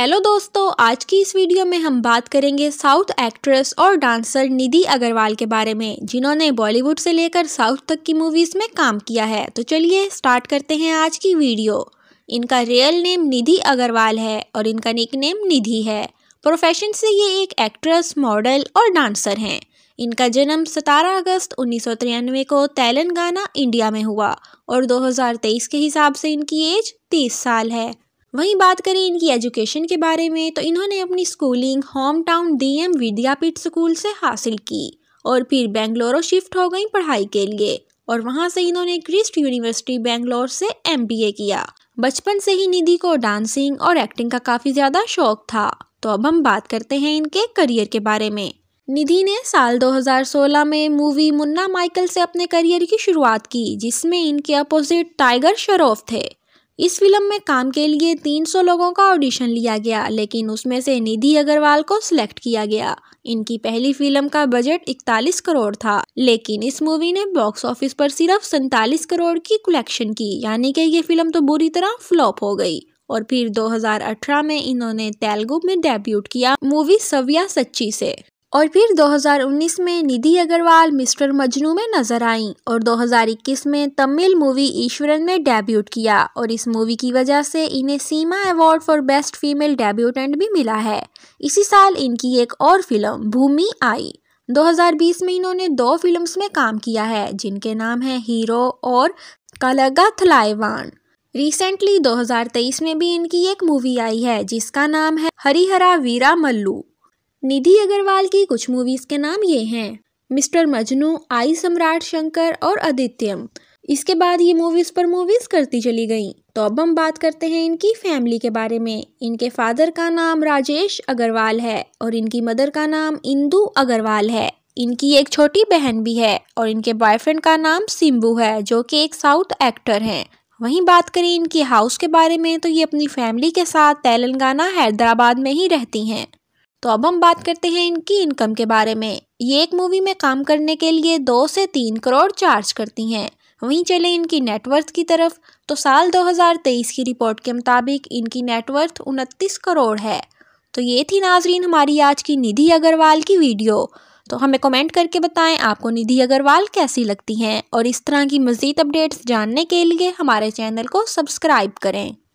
hello दोस्तों आज की इस वीडियो में हम बात करेंगे साउथ एक्ट्रेस और डांसर निधि अग्रवाल के बारे में जिन्होंने बॉलीवुड से लेकर साउथ तक की मूवीज़ में काम किया है तो चलिए स्टार्ट करते हैं आज की वीडियो इनका रियल नेम निधि अग्रवाल है और इनका निक नेम निधि है प्रोफेशन से ये एक एक्ट्रेस मॉडल और डांसर हैं इनका जन्म 17 अगस्त उन्नीस को तेलंगाना इंडिया में हुआ और 2023 के हिसाब से इनकी एज 30 साल है वहीं बात करें इनकी एजुकेशन के बारे में तो इन्होंने अपनी schooling home town D M Vidyapeeth school से हासिल की और फिर बेंगलोर शिफ्ट हो गई पढ़ाई के लिए और वहां से इन्होंने क्रिस्ट यूनिवर्सिटी बेंगलोर से ए किया बचपन से ही निधि को डांसिंग और एक्टिंग का काफ़ी ज़्यादा शौक था तो अब हम बात करते हैं इनके करियर के बारे में निधि ने साल 2016 में मूवी मुन्ना माइकल से अपने करियर की शुरुआत की जिसमें इनके अपोजिट टाइगर शरोफ थे इस फिल्म में काम के लिए 300 लोगों का ऑडिशन लिया गया लेकिन उसमें से निधि अग्रवाल को सिलेक्ट किया गया इनकी पहली फिल्म का बजट 41 करोड़ था लेकिन इस मूवी ने बॉक्स ऑफिस पर सिर्फ सैतालीस करोड़ की कलेक्शन की यानी कि ये फिल्म तो बुरी तरह फ्लॉप हो गई और फिर 2018 में इन्होंने तेलुगु में डेब्यूट किया मूवी सविया सच्ची से और फिर 2019 में निधि अग्रवाल मिस्टर मजनू में नजर आईं और 2021 में तमिल मूवी ईश्वरन में डेब्यूट किया और इस मूवी की वजह से इन्हें SIIMA award for best female debutante भी मिला है इसी साल इनकी एक और फिल्म भूमि आई 2020 में इन्होंने दो फिल्म्स में काम किया है जिनके नाम है हीरो और कलगा थलाइवान रिसेंटली 2023 में भी इनकी एक मूवी आई है जिसका नाम है हरिहरा वीरा मल्लू निधि अग्रवाल की कुछ मूवीज़ के नाम ये हैं मिस्टर मजनू आई सम्राट शंकर और आदित्यम इसके बाद ये मूवीज़ पर मूवीज़ करती चली गई तो अब हम बात करते हैं इनकी फैमिली के बारे में इनके फादर का नाम राजेश अग्रवाल है और इनकी मदर का नाम इंदू अग्रवाल है इनकी एक छोटी बहन भी है और इनके बॉयफ्रेंड का नाम सिम्बू है जो कि एक साउथ एक्टर हैं वहीं बात करें इनकी हाउस के बारे में तो ये अपनी फैमिली के साथ तेलंगाना हैदराबाद में ही रहती हैं तो अब हम बात करते हैं इनकी इनकम के बारे में ये एक मूवी में काम करने के लिए दो से तीन करोड़ चार्ज करती हैं वहीं चले इनकी नेटवर्थ की तरफ तो साल 2023 की रिपोर्ट के मुताबिक इनकी नेटवर्थ उनतीस करोड़ है तो ये थी नाजरीन हमारी आज की निधि अग्रवाल की वीडियो तो हमें कमेंट करके बताएं आपको निधि अग्रवाल कैसी लगती हैं और इस तरह की मज़ीद अपडेट्स जानने के लिए हमारे चैनल को सब्सक्राइब करें